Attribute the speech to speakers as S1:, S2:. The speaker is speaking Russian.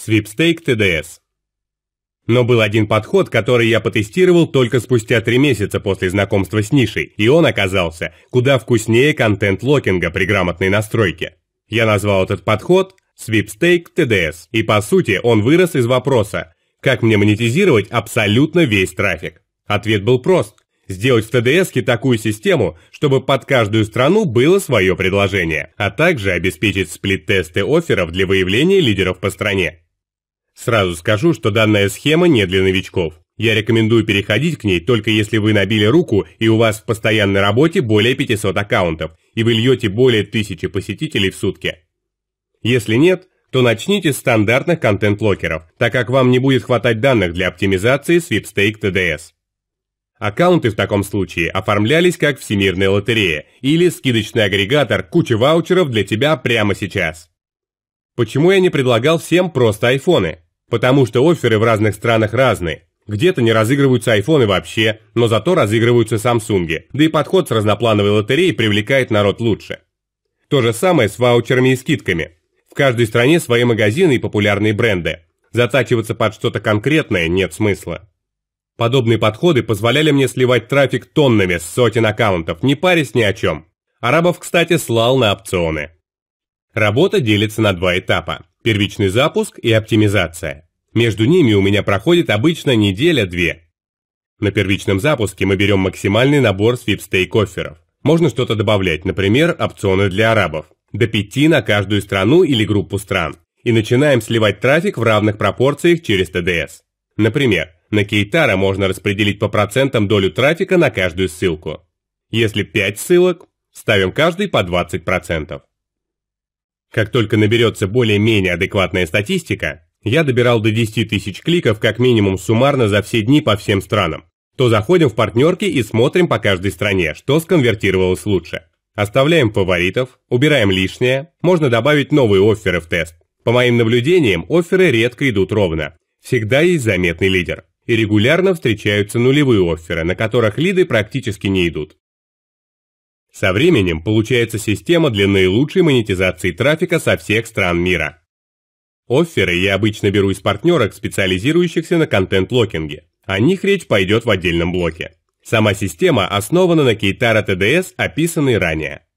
S1: Свипстейк ТДС. Но был один подход, который я потестировал только спустя три месяца после знакомства с нишей, и он оказался куда вкуснее контент-локинга при грамотной настройке. Я назвал этот подход «Свипстейк ТДС», и по сути он вырос из вопроса «Как мне монетизировать абсолютно весь трафик?» Ответ был прост сделать в ТДСке такую систему, чтобы под каждую страну было свое предложение, а также обеспечить сплит-тесты офферов для выявления лидеров по стране. Сразу скажу, что данная схема не для новичков. Я рекомендую переходить к ней только если вы набили руку и у вас в постоянной работе более 500 аккаунтов, и вы льете более 1000 посетителей в сутки. Если нет, то начните с стандартных контент-блокеров, так как вам не будет хватать данных для оптимизации свипстейк TDS. Аккаунты в таком случае оформлялись как всемирная лотерея или скидочный агрегатор куча ваучеров для тебя прямо сейчас. Почему я не предлагал всем просто айфоны? Потому что офферы в разных странах разные. Где-то не разыгрываются айфоны вообще, но зато разыгрываются самсунги. Да и подход с разноплановой лотереей привлекает народ лучше. То же самое с ваучерами и скидками. В каждой стране свои магазины и популярные бренды. Затачиваться под что-то конкретное нет смысла. Подобные подходы позволяли мне сливать трафик тоннами с сотен аккаунтов, не парясь ни о чем. Арабов, кстати, слал на опционы. Работа делится на два этапа первичный запуск и оптимизация. Между ними у меня проходит обычно неделя-две. На первичном запуске мы берем максимальный набор свипстейк-офферов. Можно что-то добавлять, например, опционы для арабов. До пяти на каждую страну или группу стран. И начинаем сливать трафик в равных пропорциях через ТДС. Например, на Кейтара можно распределить по процентам долю трафика на каждую ссылку. Если 5 ссылок, ставим каждый по 20%. Как только наберется более-менее адекватная статистика, я добирал до 10 тысяч кликов как минимум суммарно за все дни по всем странам, то заходим в партнерки и смотрим по каждой стране, что сконвертировалось лучше. Оставляем фаворитов, убираем лишнее, можно добавить новые офферы в тест. По моим наблюдениям, офферы редко идут ровно. Всегда есть заметный лидер. И регулярно встречаются нулевые офферы, на которых лиды практически не идут. Со временем получается система для наилучшей монетизации трафика со всех стран мира. Офферы я обычно беру из партнерок, специализирующихся на контент-локинге. О них речь пойдет в отдельном блоке. Сама система основана на Кейтара ТДС, описанной ранее.